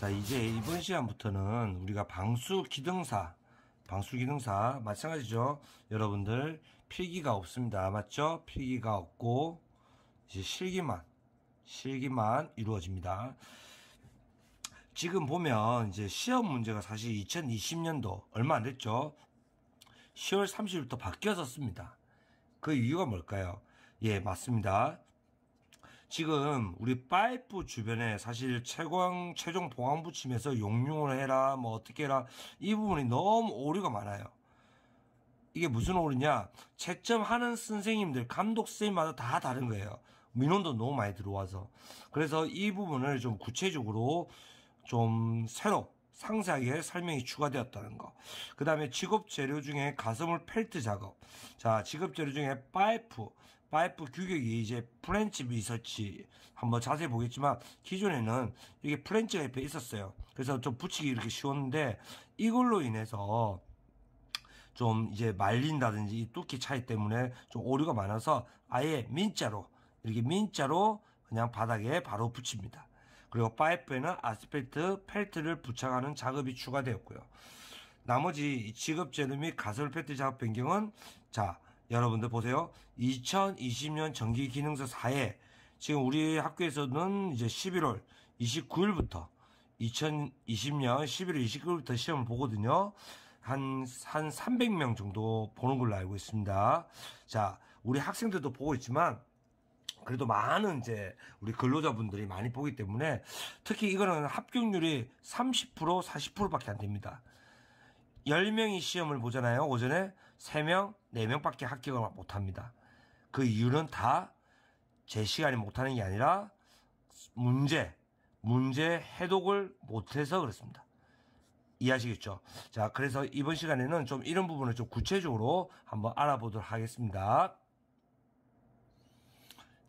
자, 이제 이번 시간부터는 우리가 방수 기능사, 방수 기능사, 마찬가지죠. 여러분들, 필기가 없습니다. 맞죠? 필기가 없고, 이제 실기만, 실기만 이루어집니다. 지금 보면 이제 시험 문제가 사실 2020년도 얼마 안 됐죠. 10월 30일부터 바뀌어졌습니다. 그 이유가 뭘까요? 예, 맞습니다. 지금 우리 파이프 주변에 사실 최광 최종 보안부침에서 용융을 해라 뭐 어떻게 해라 이 부분이 너무 오류가 많아요. 이게 무슨 오류냐? 채점하는 선생님들 감독 선생님마다 다 다른 거예요. 민원도 너무 많이 들어와서 그래서 이 부분을 좀 구체적으로 좀 새로 상세하게 설명이 추가되었다는 거. 그 다음에 직업 재료 중에 가슴을 펠트 작업. 자, 직업 재료 중에 파이프. 파이프 규격이 이제 프렌치 리서치 한번 자세히 보겠지만 기존에는 이게 프렌치가 옆에 있었어요. 그래서 좀 붙이기 이렇게 쉬웠는데 이걸로 인해서 좀 이제 말린다든지 이 뚜께 차이 때문에 좀 오류가 많아서 아예 민자로 이렇게 민자로 그냥 바닥에 바로 붙입니다. 그리고 파이프에는 아스펠트 펠트를 부착하는 작업이 추가되었고요. 나머지 지급 제료 및 가설 펠트 작업 변경은 자 여러분들 보세요. 2020년 정기 기능서 4회 지금 우리 학교에서는 이제 11월 29일부터 2020년 11월 29일부터 시험을 보거든요. 한, 한 300명 정도 보는 걸로 알고 있습니다. 자, 우리 학생들도 보고 있지만, 그래도 많은 이제 우리 근로자분들이 많이 보기 때문에 특히 이거는 합격률이 30% 40% 밖에 안 됩니다. 10명이 시험을 보잖아요, 오전에. 3명, 4명밖에 합격을 못합니다. 그 이유는 다 제 시간에 못하는 게 아니라 문제, 문제 해독을 못해서 그렇습니다. 이해하시겠죠? 자, 그래서 이번 시간에는 좀 이런 부분을 좀 구체적으로 한번 알아보도록 하겠습니다.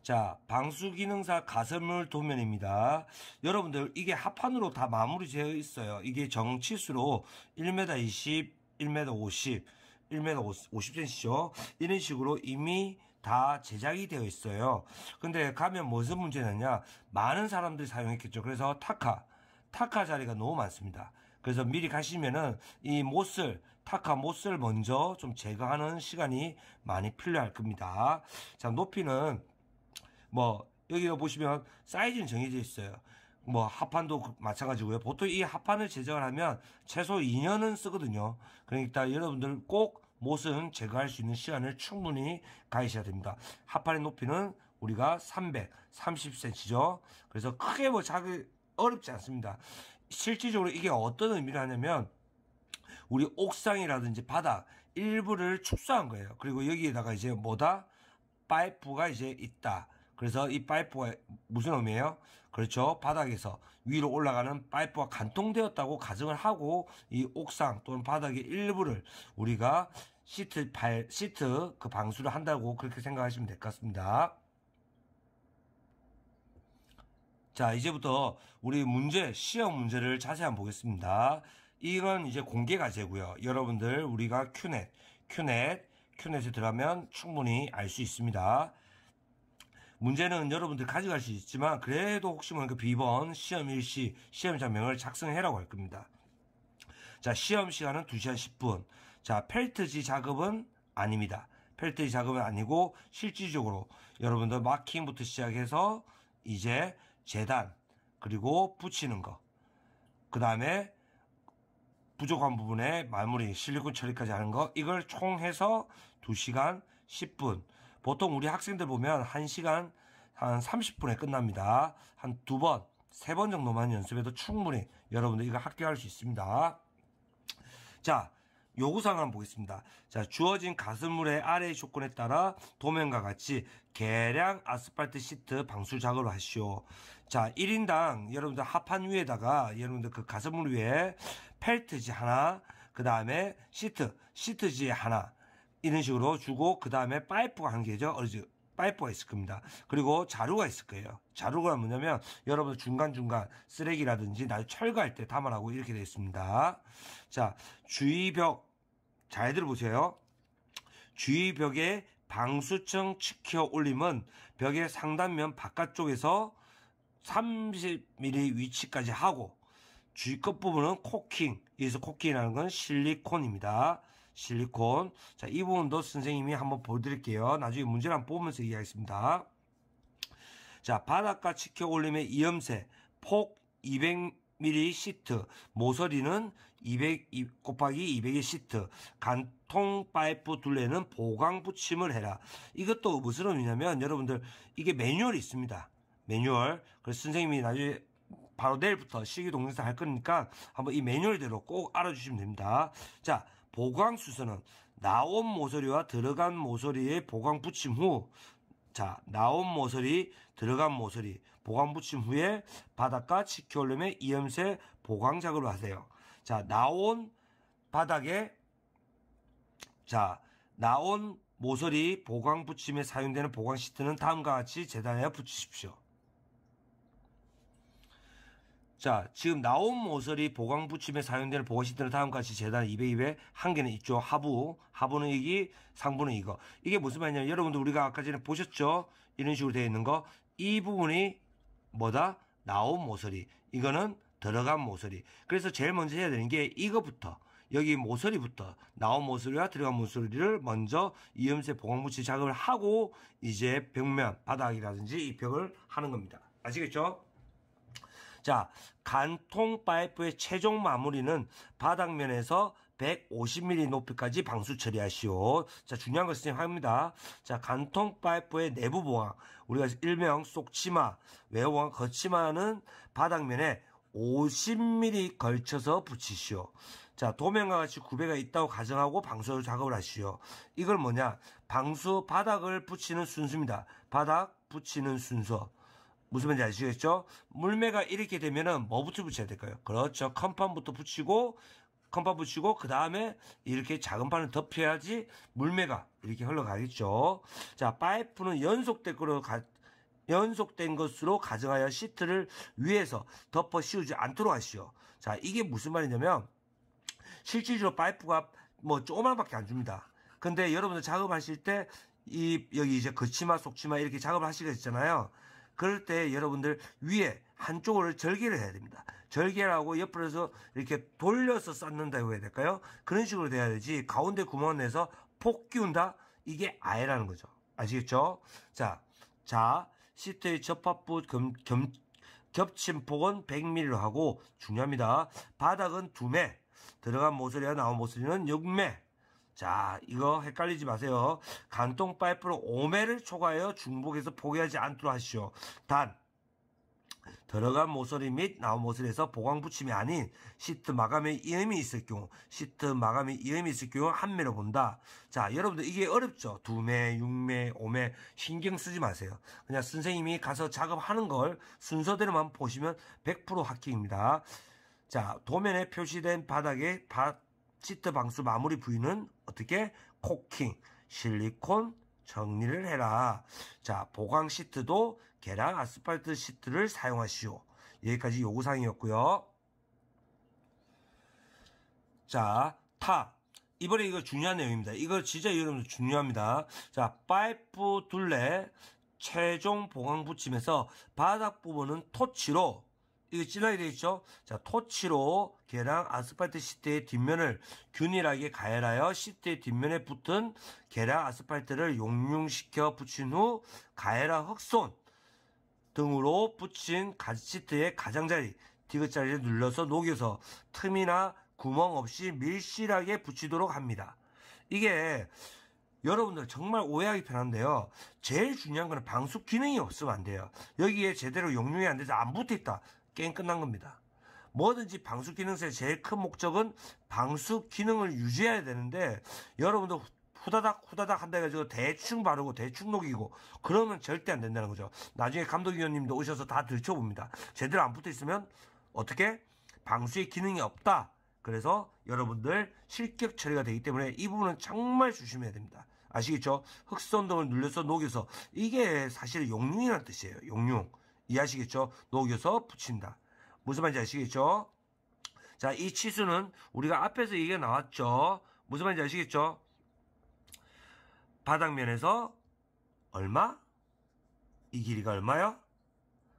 자, 방수기능사 가설물 도면입니다. 여러분들, 이게 합판으로 다 마무리 되어 있어요. 이게 정치수로 1m 20, 1m 50, 1m 50cm죠. 이런 식으로 이미 다 제작이 되어 있어요. 근데 가면 무슨 문제냐냐. 많은 사람들이 사용했겠죠. 그래서 타카, 타카 자리가 너무 많습니다. 그래서 미리 가시면은 이 못을 타카 못을 먼저 좀 제거하는 시간이 많이 필요할 겁니다. 자 높이는 뭐 여기가 보시면 사이즈는 정해져 있어요. 뭐 합판도 그 마찬가지고요. 보통 이 합판을 제작을 하면 최소 2년은 쓰거든요. 그러니까 여러분들 꼭 못은 제거할 수 있는 시간을 충분히 가이셔야 됩니다. 합판의 높이는 우리가 330cm죠. 그래서 크게 뭐 자기 어렵지 않습니다. 실질적으로 이게 어떤 의미를 하냐면 우리 옥상이라든지 바다 일부를 축소한 거예요. 그리고 여기에다가 이제 뭐다? 파이프가 이제 있다. 그래서 이 파이프가 무슨 의미예요? 그렇죠. 바닥에서 위로 올라가는 파이프가 간통되었다고 가정을 하고 이 옥상 또는 바닥의 일부를 우리가 시트 발, 시트 그 방수를 한다고 그렇게 생각하시면 될 것 같습니다. 자, 이제부터 우리 문제, 시험 문제를 자세히 한번 보겠습니다. 이건 이제 공개 과제고요. 여러분들 우리가 큐넷, 큐넷, 큐넷에 들어가면 충분히 알 수 있습니다. 문제는 여러분들 이 가져갈 수 있지만 그래도 혹시 모르니까 B번 시험 일시 시험 자명을 작성해라고 할 겁니다. 자 시험 시간은 2시간 10분 자 펠트지 작업은 아닙니다. 펠트지 작업은 아니고 실질적으로 여러분들 마킹부터 시작해서 이제 재단 그리고 붙이는 거그 다음에 부족한 부분에 마무리 실리콘 처리까지 하는 거 이걸 총해서 2시간 10분 보통 우리 학생들 보면 1시간 한 30분에 끝납니다. 한 두 번, 세 번 정도만 연습해도 충분히 여러분들 이거 합격할 수 있습니다. 자, 요구사항 한번 보겠습니다. 자, 주어진 가슴물의 아래의 조건에 따라 도면과 같이 계량 아스팔트 시트 방수 작업을 하시오. 자, 1인당 여러분들 합판 위에다가 여러분들 그 가슴물 위에 펠트지 하나, 그 다음에 시트, 시트지 하나, 이런 식으로 주고 그 다음에 파이프가 한 개죠. 어르지 파이프가 있을 겁니다. 그리고 자루가 있을 거예요. 자루가 뭐냐면 여러분 중간중간 쓰레기라든지 나중 철거할 때 담아라고 이렇게 되어 있습니다. 자, 주위벽잘 들어보세요. 주위벽에 방수층 치켜 올림은 벽의 상단면 바깥쪽에서 30mm 위치까지 하고 주위 끝부분은 코킹, 여기서 코킹이라는 건 실리콘입니다. 실리콘. 자, 이 부분도 선생님이 한번 보여드릴게요. 나중에 문제를 한번 보면서 이해하겠습니다. 자, 바닷가 치켜 올림의 이염세, 폭 200mm 시트, 모서리는 200 곱하기 200의 시트, 간통 파이프 둘레는 보강 붙임을 해라. 이것도 무슨 의미냐면 여러분들 이게 매뉴얼이 있습니다. 매뉴얼. 그래서 선생님이 나중에 바로 내일부터 시기동영상 할 거니까 한번 이 매뉴얼대로 꼭 알아주시면 됩니다. 자, 보강수선은 나온 모서리와 들어간 모서리의 보강 붙임 후 자, 나온 모서리, 들어간 모서리, 보강 붙임 후에 바닥과 치키올름의 이염새 보강 작업을 하세요. 자, 나온 바닥에 자, 나온 모서리 보강 붙임에 사용되는 보강 시트는 다음과 같이 재단하여 붙이십시오. 자, 지금 나온 모서리 보강 부침에 사용되는 보호시트는 다음과 같이 재단 2 0 2입한 개는 이쪽 하부, 하부는 이기, 상부는 이거. 이게 무슨 말이냐면 여러분들 우리가 아까 전에 보셨죠? 이런 식으로 되어 있는 거. 이 부분이 뭐다? 나온 모서리. 이거는 들어간 모서리. 그래서 제일 먼저 해야 되는 게 이거부터. 여기 모서리부터 나온 모서리와 들어간 모서리를 먼저 이음새 보강부이 작업을 하고 이제 벽면 바닥이라든지 이 벽을 하는 겁니다. 아시겠죠? 자, 간통 파이프의 최종 마무리는 바닥면에서 150mm 높이까지 방수 처리하시오. 자, 중요한 걸 선생님합니다. 자, 간통 파이프의 내부 보강, 우리가 일명 속치마, 외보왕 거치마는 바닥면에 50mm 걸쳐서 붙이시오. 자, 도면과 같이 구배가 있다고 가정하고 방수 작업을 하시오. 이걸 뭐냐? 방수 바닥을 붙이는 순서입니다. 바닥 붙이는 순서. 무슨 말인지 아시겠죠? 물매가 이렇게 되면은 뭐부터 붙여야 될까요? 그렇죠. 컴판부터 붙이고 컴판 붙이고 그 다음에 이렇게 작은 판을 덮여야지 물매가 이렇게 흘러가겠죠. 자, 파이프는 연속된 거로 가, 연속된 것으로 가정하여 시트를 위에서 덮어 씌우지 않도록 하시오. 자, 이게 무슨 말이냐면 실질적으로 파이프가 뭐조그만밖에안 줍니다. 근데 여러분들 작업하실 때 이 여기 이제 거치마 속치마 이렇게 작업을 하시게됐잖아요 그럴 때 여러분들 위에 한쪽을 절개를 해야 됩니다. 절개라고 옆으로서 이렇게 돌려서 쌓는다고 해야 될까요? 그런 식으로 돼야 되지 가운데 구멍 내서 폭 끼운다? 이게 아예라는 거죠. 아시겠죠? 자, 자 시트의 접합부 겸, 겸, 겹침 폭은 100mm로 하고 중요합니다. 바닥은 2매, 들어간 모서리와 나온 모서리는 6매, 자, 이거 헷갈리지 마세요. 간통 파이프로 5매를 초과하여 중복해서 포기하지 않도록 하시오. 단, 들어간 모서리 및 나온 모서리에서 보강 붙임이 아닌 시트 마감에 이음이 있을 경우, 시트 마감에 이음이 있을 경우 한 매로 본다. 자, 여러분들 이게 어렵죠? 두 매, 육 매, 오매 신경 쓰지 마세요. 그냥 선생님이 가서 작업하는 걸 순서대로만 보시면 100% 합격입니다. 자, 도면에 표시된 바닥에 바, 시트 방수 마무리 부위는 어떻게 코킹, 실리콘 정리를 해라. 자, 보강 시트도 계량 아스팔트 시트를 사용하시오. 여기까지 요구사항이었고요. 자, 타. 이번에 이거 중요한 내용입니다. 이거 진짜 여러분 들 중요합니다. 자, 파이프 둘레 최종 보강 붙임에서 바닥 부분은 토치로 이거 찔러야 되겠죠? 자, 토치로 계랑 아스팔트 시트의 뒷면을 균일하게 가열하여 시트의 뒷면에 붙은 계랑 아스팔트를 용융시켜 붙인 후 가열한 흑손 등으로 붙인 시트의 가장자리, 디귿자리를 눌러서 녹여서 틈이나 구멍 없이 밀실하게 붙이도록 합니다. 이게 여러분들 정말 오해하기 편한데요. 제일 중요한 거는 방수 기능이 없으면 안 돼요. 여기에 제대로 용융이 안 돼서 안 붙어 있다. 게임 끝난 겁니다. 뭐든지 방수 기능의 제일 큰 목적은 방수 기능을 유지해야 되는데 여러분도 후다닥 후다닥 한다 해가지고 대충 바르고 대충 녹이고 그러면 절대 안 된다는 거죠. 나중에 감독위원님도 오셔서 다 들춰봅니다. 제대로 안 붙어 있으면 어떻게 방수의 기능이 없다. 그래서 여러분들 실격 처리가 되기 때문에 이 부분은 정말 조심해야 됩니다. 아시겠죠? 흑선동을 눌려서 녹여서 이게 사실 용융이란 뜻이에요. 용융. 이해하시겠죠? 녹여서 붙인다. 무슨 말인지 아시겠죠? 자, 이 치수는 우리가 앞에서 얘기가 나왔죠? 무슨 말인지 아시겠죠? 바닥면에서 얼마? 이 길이가 얼마요?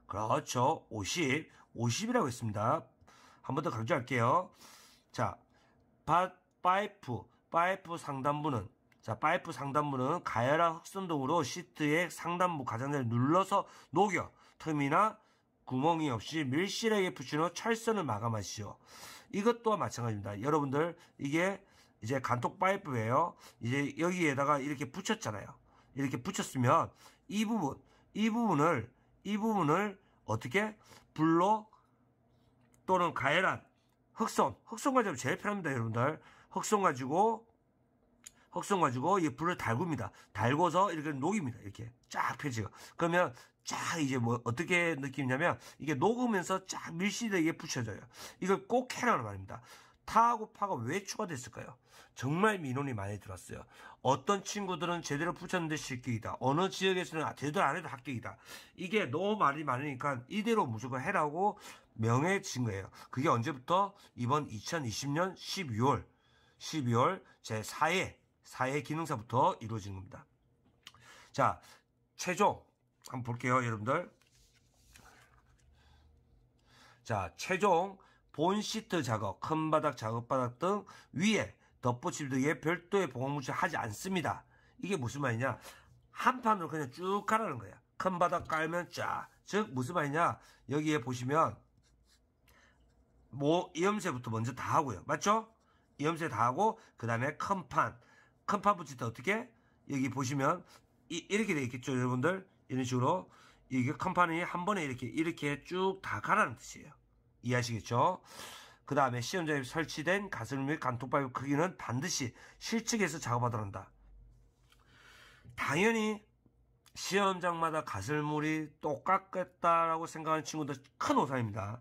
그렇죠. 50. 50이라고 했습니다. 한 번 더 강조할게요. 자, 바, 파이프, 파이프 상단부는 자, 파이프 상단부는 가열한 흑선동으로 시트의 상단부 가장자를 리 눌러서 녹여 틈이나 구멍이 없이 밀실하게 붙이는 철선을 마감하시오. 이것 도 마찬가지입니다. 여러분들 이게 이제 간통 파이프예요. 이제 여기에다가 이렇게 붙였잖아요. 이렇게 붙였으면 이 부분, 이 부분을 이 부분을 어떻게 불로 또는 가열한 흑손, 흑손 가지고 제일 편합니다, 여러분들. 흑손 가지고 흑성 가지고 이 불을 달굽니다. 달궈서 이렇게 녹입니다. 이렇게 쫙 펴지고. 그러면 쫙 이제 뭐 어떻게 느끼냐면 이게 녹으면서 쫙 밀시되게 붙여져요. 이걸 꼭 해라는 말입니다. 타고 파가 왜 추가됐을까요? 정말 민원이 많이 들었어요. 어떤 친구들은 제대로 붙였는데 실격이다. 어느 지역에서는 제대로 안 해도 합격이다. 이게 너무 말이 많으니까 이대로 무조건 해라고 명예진 거예요. 그게 언제부터? 이번 2020년 12월, 12월 제4회 사회 기능사부터 이루어지는 겁니다. 자, 최종 한번 볼게요, 여러분들. 자, 최종 본 시트 작업, 큰 바닥, 작업 바닥 등 위에 덧붙임 등의 별도의 보강물질 하지 않습니다. 이게 무슨 말이냐? 한 판으로 그냥 쭉가라는 거야. 큰 바닥 깔면 쫙. 즉 무슨 말이냐? 여기에 보시면 뭐 이음새부터 먼저 다 하고요. 맞죠? 이음새 다 하고 그 다음에 큰 판, 큰판 붙일 때 어떻게? 여기 보시면 이, 렇게 되겠죠 어있 여러분들 이런 식으로 이게 큰 판이 한 번에 이렇게 이렇게 쭉 다 가라는 뜻이에요 이해하시겠죠? 그 다음에 시험장에 설치된 가슴 및 간통파이프 크기는 반드시 실측에서 작업하도록 한다 당연히 시험장마다 가슴물이 똑같겠다라고 생각하는 친구들 큰 오산입니다.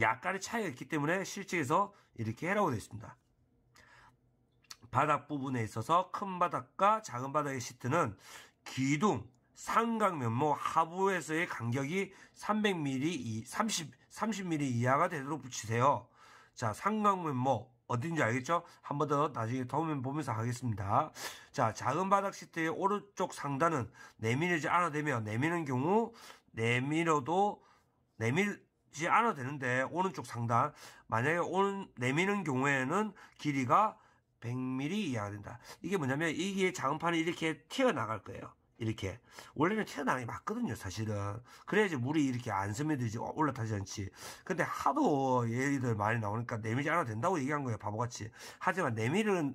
약간의 차이가 있기 때문에 실측에서 이렇게 해라고 되어 있습니다. 바닥 부분에 있어서 큰 바닥과 작은 바닥의 시트는 기둥, 삼각 면모 하부에서의 간격이 300mm, 30, 30mm 이하가 되도록 붙이세요. 자, 삼각 면모 어딘지 알겠죠? 한 번 더 나중에 더우면 보면서 하겠습니다. 자, 작은 바닥 시트의 오른쪽 상단은 내밀지 않아 되며 내미는 경우 내밀어도 내밀지 않아 되는데 오른쪽 상단 만약에 오른 내미는 경우에는 길이가 100mm 이하가 된다. 이게 뭐냐면 이게 음판이 이렇게 튀어나갈 거예요. 이렇게 원래는 튀어나가는 게 맞거든요 사실은 그래야지 물이 이렇게 안 스며들지 어, 올라타지 않지 근데 하도 얘들 많이 나오니까 내밀지 않아도 된다고 얘기한 거예요 바보같이 하지만 내밀은라면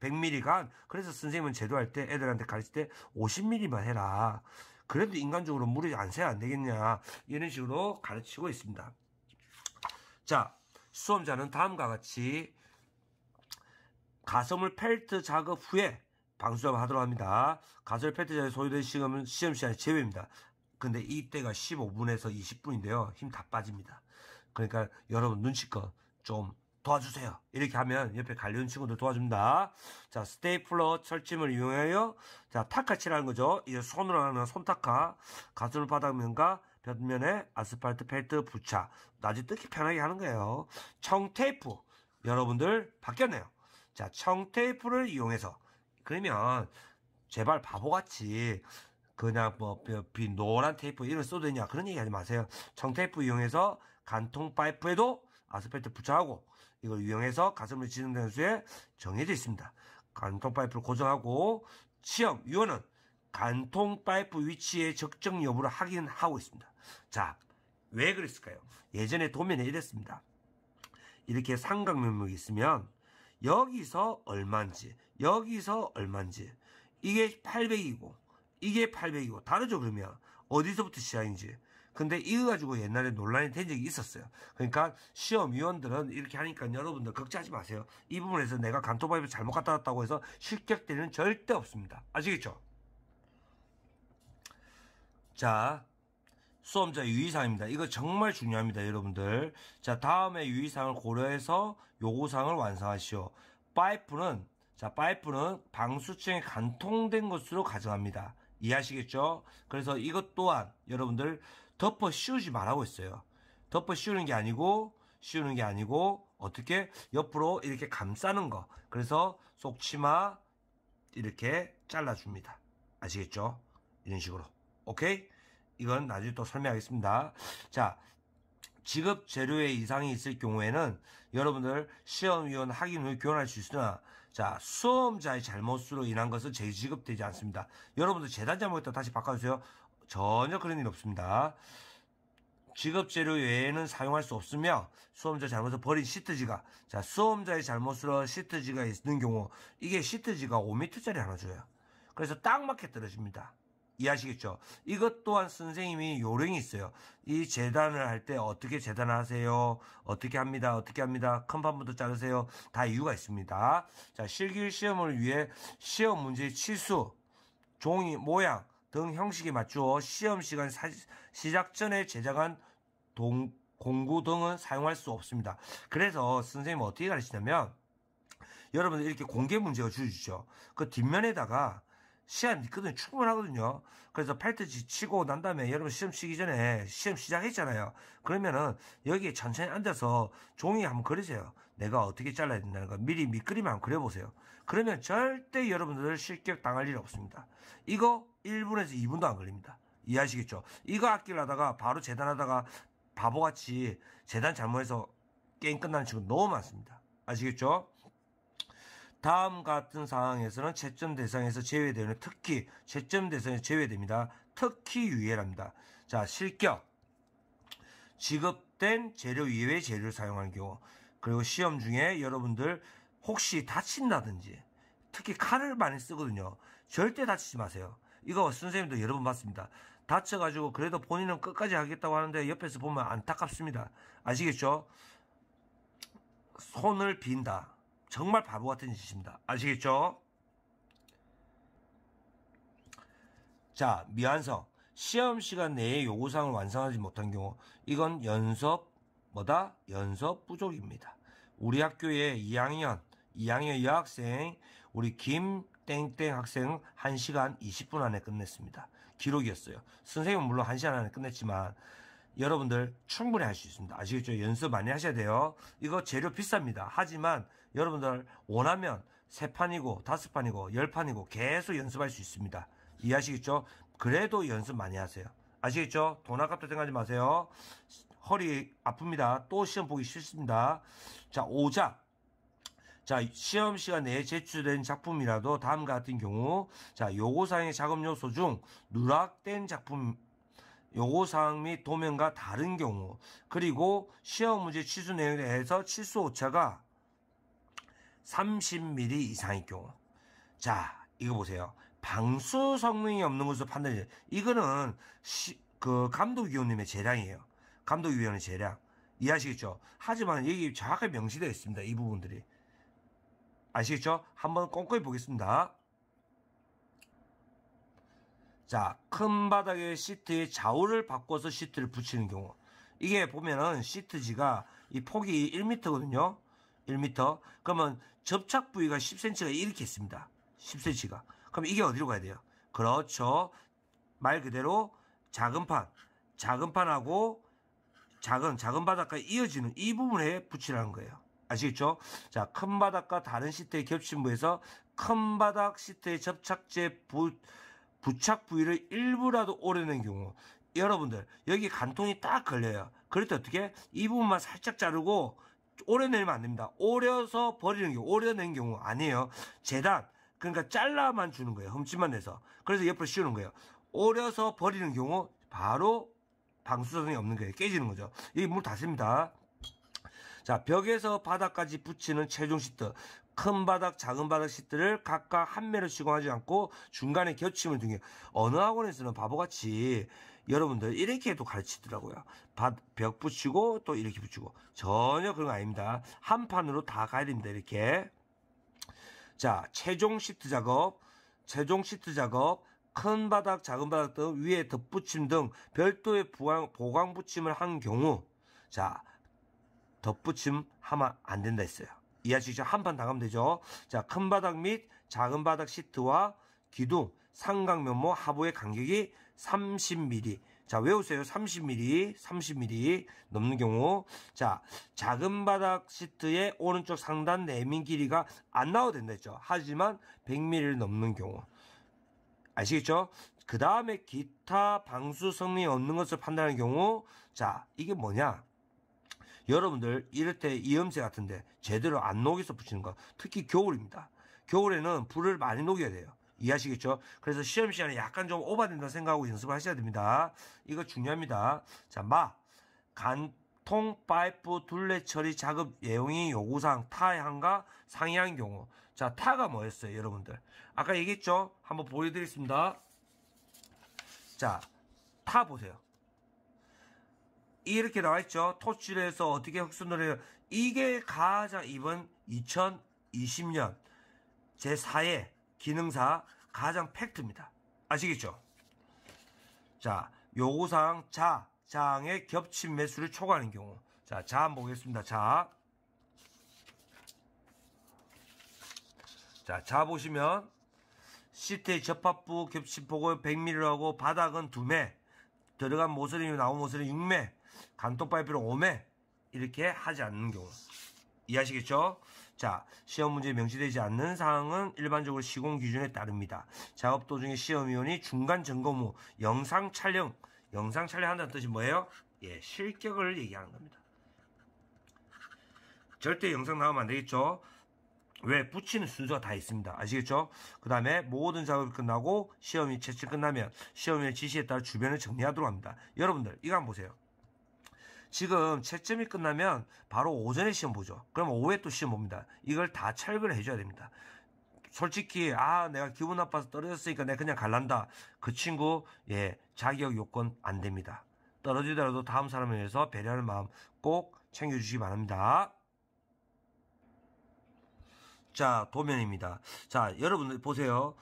100mm가 그래서 선생님은 제도할 때 애들한테 가르칠 때 50mm만 해라 그래도 인간적으로 물이 안 새야 안 되겠냐 이런 식으로 가르치고 있습니다 자 수험자는 다음과 같이 가슴을 펠트 작업 후에 방수작업 하도록 합니다. 가슴을 펠트 작업에 소요된 시험은 시험 시간이 제외입니다. 근데 이때가 15분에서 20분인데요. 힘 다 빠집니다. 그러니까 여러분 눈치껏 좀 도와주세요. 이렇게 하면 옆에 갈리는 친구들 도와줍니다. 자, 스테이플러 철짐을 이용하여 자, 타카칠하는 거죠. 이제 손으로 하는 손타카, 가슴 을 바닥면과 벽면에 아스팔트 펠트 부착. 나중에 뜯기 편하게 하는 거예요. 청테이프. 여러분들 바뀌었네요. 자, 청테이프를 이용해서 그러면 제발 바보같이 그냥 뭐비 노란 테이프 이런 써도 되냐 그런 얘기 하지 마세요. 청테이프 이용해서 간통 파이프에도 아스팔트 부착하고 이걸 이용해서 가슴을 지정되 수에 정해져 있습니다. 간통 파이프를 고정하고 시험 위원은 간통 파이프 위치의 적정 여부를 확인하고 있습니다. 자, 왜 그랬을까요? 예전에 도면에 이랬습니다. 이렇게 삼각면목이 있으면 여기서 얼마인지 여기서 얼마인지 이게 800이고 이게 800이고 다르죠 그러면 어디서부터 시작인지 근데 이거 가지고 옛날에 논란이 된 적이 있었어요 그러니까 시험위원들은 이렇게 하니까 여러분들 걱정하지 마세요 이 부분에서 내가 간토바이브 잘못 갖다 놨다고 해서 실격되는 절대 없습니다 아시겠죠? 자 수험자 유의사항입니다. 이거 정말 중요합니다, 여러분들. 자, 다음에 유의사항을 고려해서 요구사항을 완성하시오. 파이프는 자, 파이프는 방수층에 간통된 것으로 가정합니다. 이해하시겠죠? 그래서 이것 또한 여러분들 덮어 씌우지 말라고 했어요. 덮어 씌우는 게 아니고 씌우는 게 아니고 어떻게 옆으로 이렇게 감싸는 거. 그래서 속치마 이렇게 잘라줍니다. 아시겠죠? 이런 식으로. 오케이? 이건 나중에 또 설명하겠습니다. 자, 지급 재료에 이상이 있을 경우에는 여러분들 시험위원 확인 후에 교환할 수 있으나 자 수험자의 잘못으로 인한 것은 재지급되지 않습니다. 여러분들 재단 잘못했다 다시 바꿔주세요. 전혀 그런 일 없습니다. 지급 재료 외에는 사용할 수 없으며 수험자 잘못을 버린 시트지가 자 수험자의 잘못으로 시트지가 있는 경우 이게 시트지가 5m짜리 하나 줘요. 그래서 딱 맞게 떨어집니다. 이해하시겠죠? 이것 또한 선생님이 요령이 있어요. 이 재단을 할 때 어떻게 재단하세요? 어떻게 합니다? 어떻게 합니다? 큰판부터 자르세요? 다 이유가 있습니다. 자, 실기 시험을 위해 시험 문제의 치수, 종이, 모양 등 형식에 맞추어 시험 시간 사, 시작 전에 제작한 동, 공구 등은 사용할 수 없습니다. 그래서 선생님 어떻게 가르치냐면 여러분들 이렇게 공개 문제가 주어지죠. 그 뒷면에다가 시험 있거든요. 충분하거든요. 그래서 8대 지 치고 난 다음에 여러분 시험 치기 전에 시험 시작했잖아요. 그러면은 여기에 천천히 앉아서 종이 한번 그리세요. 내가 어떻게 잘라야 된다는 거 미리 밑그림을 한번 그려보세요. 그러면 절대 여러분들 실격당할 일 없습니다. 이거 1분에서 2분도 안 걸립니다. 이해하시겠죠? 이거 아끼하다가 바로 재단하다가 바보같이 재단 잘못해서 게임 끝나는 친구 너무 많습니다. 아시겠죠? 다음 같은 상황에서는 채점 대상에서 제외되는 특히 채점 대상에서 제외됩니다. 특히 유예랍니다. 자, 실격. 지급된 재료 이외의 재료를 사용하는 경우. 그리고 시험 중에 여러분들 혹시 다친다든지 특히 칼을 많이 쓰거든요. 절대 다치지 마세요. 이거 선생님도 여러 번 봤습니다. 다쳐가지고 그래도 본인은 끝까지 하겠다고 하는데 옆에서 보면 안타깝습니다. 아시겠죠? 손을 빈다. 정말 바보 같은 짓입니다. 아시겠죠? 자, 미완성. 시험 시간 내에 요구사항을 완성하지 못한 경우 이건 연습 뭐다? 연습 부족입니다. 우리 학교에 2학년, 2학년 여학생, 우리 김땡땡 학생 1시간 20분 안에 끝냈습니다. 기록이었어요. 선생님은 물론 1시간 안에 끝냈지만 여러분들 충분히 할 수 있습니다. 아시겠죠? 연습 많이 하셔야 돼요. 이거 재료 비쌉니다. 하지만 여러분들 원하면 세판이고 다섯 판이고열판이고 계속 연습할 수 있습니다. 이해하시겠죠? 그래도 연습 많이 하세요. 아시겠죠? 돈 아깝다 생각하지 마세요. 허리 아픕니다. 또 시험 보기 싫습니다. 자, 오자 자, 시험 시간 내에 제출된 작품이라도 다음 같은 경우, 자, 요구사항의 작업 요소 중 누락된 작품, 요구사항 및 도면과 다른 경우 그리고 시험 문제 취수 내용에 대해서 취수 오차가 30mm 이상일 경우 자 이거 보세요 방수 성능이 없는 것으로 판단이 이거는 시, 그 감독위원님의 재량이에요 감독위원의 재량 이해하시겠죠 하지만 여기 정확하게 명시되어 있습니다 이 부분들이 아시겠죠 한번 꼼꼼히 보겠습니다 자, 큰 바닥에 시트의 좌우를 바꿔서 시트를 붙이는 경우. 이게 보면은 시트지가 이 폭이 1m거든요. 1m. 그러면 접착 부위가 10cm가 이렇게 있습니다. 10cm가. 그럼 이게 어디로 가야 돼요? 그렇죠. 말 그대로 작은 판. 작은 판하고 작은, 작은 바닥과 이어지는 이 부분에 붙이라는 거예요. 아시겠죠? 자, 큰 바닥과 다른 시트의 겹침부에서 큰 바닥 시트의 접착제 부, 부착 부위를 일부라도 오르낸 경우 여러분들 여기 간통이 딱 걸려요. 그럴 때 어떻게 이 부분만 살짝 자르고 오려내면 안 됩니다. 오려서 버리는 경우 오려낸 경우 아니에요. 재단 그러니까 잘라만 주는 거예요. 흠집만 내서 그래서 옆으로 씌우는 거예요. 오려서 버리는 경우 바로 방수선이 없는 거예요. 깨지는 거죠. 이물 게 닿습니다. 자 벽에서 바닥까지 붙이는 체중 시트 큰 바닥, 작은 바닥 시트를 각각 한 매를 시공하지 않고 중간에 겹침을 두게 어느 학원에서는 바보같이 여러분들 이렇게도 가르치더라고요. 벽 붙이고 또 이렇게 붙이고 전혀 그런 거 아닙니다. 한 판으로 다 가야 됩니다. 이렇게 자 최종 시트 작업, 최종 시트 작업 큰 바닥, 작은 바닥 등 위에 덧붙임 등 별도의 보강, 보강 붙임을 한 경우 자 덧붙임 하면 안 된다 했어요. 이해하시죠? 한판 당하면 되죠. 자, 큰 바닥 및 작은 바닥 시트와 기둥, 삼각 면모 하부의 간격이 30mm. 자, 외우세요. 30mm, 30mm 넘는 경우. 자, 작은 바닥 시트의 오른쪽 상단 내민 길이가 안 나와도 된다 했죠. 하지만 100mm를 넘는 경우. 아시겠죠? 그 다음에 기타 방수 성이 없는 것을 판단하는 경우. 자, 이게 뭐냐? 여러분들 이럴 때 이음새 같은데 제대로 안 녹여서 붙이는 거 특히 겨울입니다. 겨울에는 불을 많이 녹여야 돼요. 이해하시겠죠? 그래서 시험 시간에 약간 좀 오바된다 생각하고 연습을 하셔야 됩니다. 이거 중요합니다. 자, 마. 간통 파이프 둘레 처리 작업 예용이 요구상 타향과 상향 경우. 자, 타가 뭐였어요, 여러분들? 아까 얘기했죠? 한번 보여드리겠습니다. 자, 타 보세요. 이렇게 나와있죠. 토출에서 어떻게 흑순을 해요. 이게 가장 이번 2020년 제4회 기능사 가장 팩트입니다. 아시겠죠? 자, 요구사항 자, 장의 겹친 매수를 초과하는 경우. 자, 자 한번 보겠습니다. 자. 자, 자 보시면 시트의 접합부 겹친 폭을 1 0 0 m m 하고 바닥은 2매, 들어간 모서리 나온 모서리 6매, 단톡이프를 오매 이렇게 하지 않는 경우 이해하시겠죠? 자, 시험 문제에 명시되지 않는 사항은 일반적으로 시공 기준에 따릅니다. 작업 도중에 시험위원이 중간 점검 후 영상 촬영, 영상 촬영한다는 뜻이 뭐예요? 예, 실격을 얘기하는 겁니다. 절대 영상 나오면 안 되겠죠? 왜? 붙이는 순서가 다 있습니다. 아시겠죠? 그 다음에 모든 작업이 끝나고 시험이 채취 끝나면 시험의 지시에 따라 주변을 정리하도록 합니다. 여러분들, 이거 한번 보세요. 지금 채점이 끝나면 바로 오전에 시험 보죠. 그럼 오후에 또 시험 봅니다. 이걸 다 철거를 해줘야 됩니다. 솔직히 아 내가 기분 나빠서 떨어졌으니까 내가 그냥 갈란다. 그 친구 예 자격 요건 안 됩니다. 떨어지더라도 다음 사람에 의해서 배려하는 마음 꼭 챙겨주시기 바랍니다. 자 도면입니다. 자 여러분들 보세요.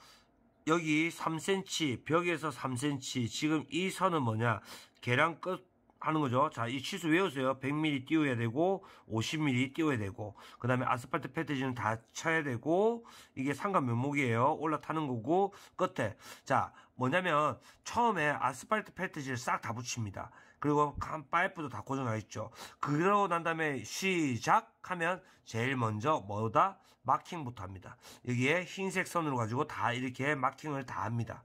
여기 3cm 벽에서 3cm 지금 이 선은 뭐냐 계량 끝 하는 거죠. 자, 이 치수 외우세요. 1 0 0 m l 띄워야 되고, 5 0 m l 띄워야 되고, 그 다음에 아스팔트 패트지는 다 쳐야 되고, 이게 상관 면목이에요. 올라타는 거고, 끝에. 자, 뭐냐면, 처음에 아스팔트 패트지를 싹 다 붙입니다. 그리고 한 파이프도 다고정하 있죠. 그러고 난 다음에 시작하면 제일 먼저 뭐다? 마킹부터 합니다. 여기에 흰색 선으로 가지고 다 이렇게 마킹을 다 합니다.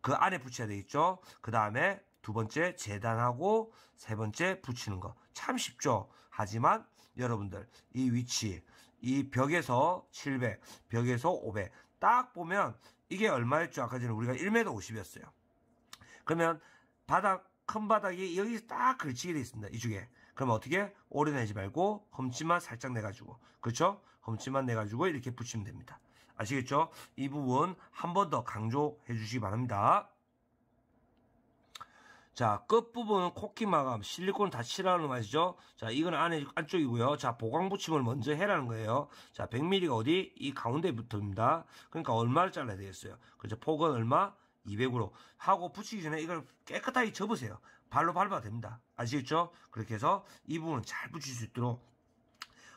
그 안에 붙여야 되겠죠. 그 다음에 두 번째 재단하고 세 번째 붙이는 거. 참 쉽죠. 하지만 여러분들 이 위치 이 벽에서 700, 벽에서 500. 딱 보면 이게 얼마였죠? 아까 전에 우리가 1m 50이었어요. 그러면 바닥 큰 바닥이 여기 서딱 걸치게 돼 있습니다. 이 중에. 그럼 어떻게? 오래 내지 말고 험치만 살짝 내가지고. 그렇죠? 험치만 내가지고 이렇게 붙이면 됩니다. 아시겠죠? 이 부분 한 번 더 강조해 주시기 바랍니다. 자, 끝부분은 코키 마감, 실리콘 다 칠하는 맛이죠 자, 이건 안에, 안쪽이고요. 자, 보강 붙임을 먼저 해라는 거예요. 자, 100mm가 어디? 이 가운데 부터입니다 그러니까 얼마를 잘라야 되겠어요. 그렇죠. 폭은 얼마? 200으로 하고 붙이기 전에 이걸 깨끗하게 접으세요. 발로 밟아도 됩니다. 아시겠죠? 그렇게 해서 이 부분 잘 붙일 수 있도록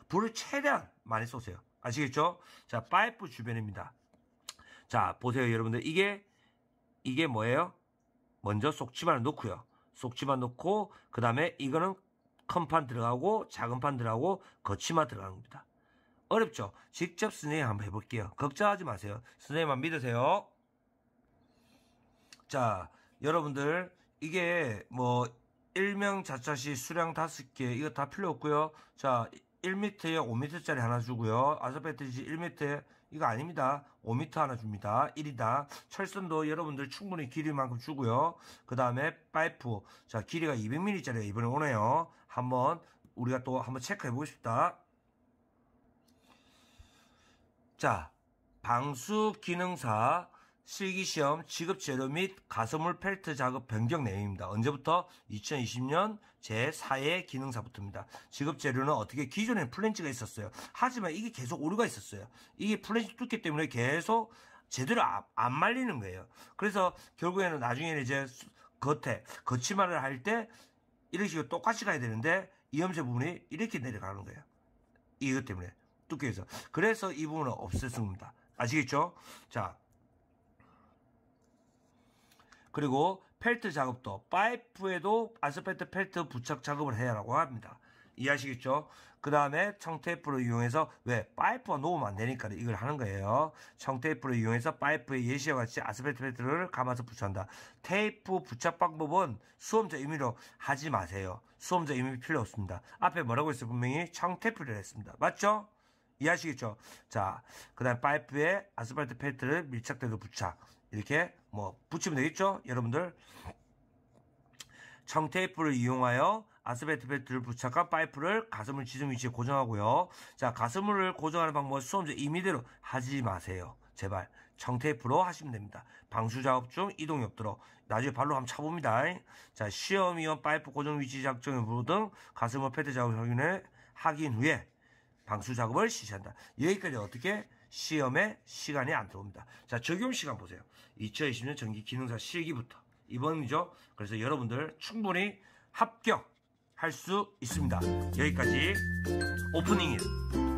불을 최대한 많이 쏘세요. 아시겠죠? 자, 파이프 주변입니다. 자, 보세요, 여러분들. 이게, 이게 뭐예요? 먼저 속지만을 놓고요. 속지만 놓고 그 다음에 이거는 큰 판 들어가고 작은 판 들어가고 거치만 들어가는 겁니다. 어렵죠? 직접 선생님 한번 해볼게요. 걱정하지 마세요. 선생님만 믿으세요. 자, 여러분들 이게 뭐 일명 자차시 수량 다섯 개 이거 다 필요 없고요. 자, 1m에 5m짜리 하나 주고요. 아스팔트지 1m에 이거 아닙니다. 5m 하나 줍니다. 1이다. 철선도 여러분들 충분히 길이만큼 주고요. 그 다음에 파이프. 자, 길이가 200mm짜리가 이번에 오네요. 한번 우리가 또 한번 체크해 보고싶다 자, 방수 기능사 실기시험 지급 재료 및가소물 펠트 작업 변경 내용입니다. 언제부터? 2020년 제4의 기능사부터입니다. 지급 재료는 어떻게 기존에 플랜지가 있었어요. 하지만 이게 계속 오류가 있었어요. 이게 플랜지 뚫기 때문에 계속 제대로 안 말리는 거예요. 그래서 결국에는 나중에는 이제 겉에 거치말을 할 때 이런 식으로 똑같이 가야 되는데 이염세 부분이 이렇게 내려가는 거예요. 이것 때문에 뚜께에서 그래서 이 부분은 없앴습니다. 아시겠죠? 자, 그리고 펠트 작업도 파이프에도 아스팔트 펠트 부착 작업을 해야라고 합니다. 이해하시겠죠? 그 다음에 청테이프를 이용해서 왜 파이프가 놓으면 안 되니까 이걸 하는 거예요. 청테이프를 이용해서 파이프에 예시와 같이 아스팔트 펠트를 감아서 부착한다. 테이프 부착 방법은 수험자 임의로 하지 마세요. 수험자 임의 필요 없습니다. 앞에 뭐라고 했어요? 분명히 청테이프를 했습니다. 맞죠? 이해하시겠죠? 자, 그 다음 에 파이프에 아스팔트 펠트를 밀착대로 부착. 이렇게 뭐 붙이면 되겠죠? 여러분들 청테이프를 이용하여 아스베트 벨트를 부착한 파이프를 가슴을 지정 위치에 고정하고요. 자, 가슴을 고정하는 방법은 수험자 임의대로 하지 마세요. 제발 청테이프로 하시면 됩니다. 방수 작업 중 이동이 없도록 나중에 발로 한번 차봅니다. 자, 시험위원 파이프 고정 위치 작정 여부 등 가슴을 패드 작업 확인을 확인 후에 방수 작업을 실시한다. 여기까지 어떻게 시험에 시간이 안 들어옵니다. 자, 적용 시간 보세요. 2020년 전기 기능사 실기부터 이번이죠. 그래서 여러분들 충분히 합격할 수 있습니다. 여기까지 오프닝이에요.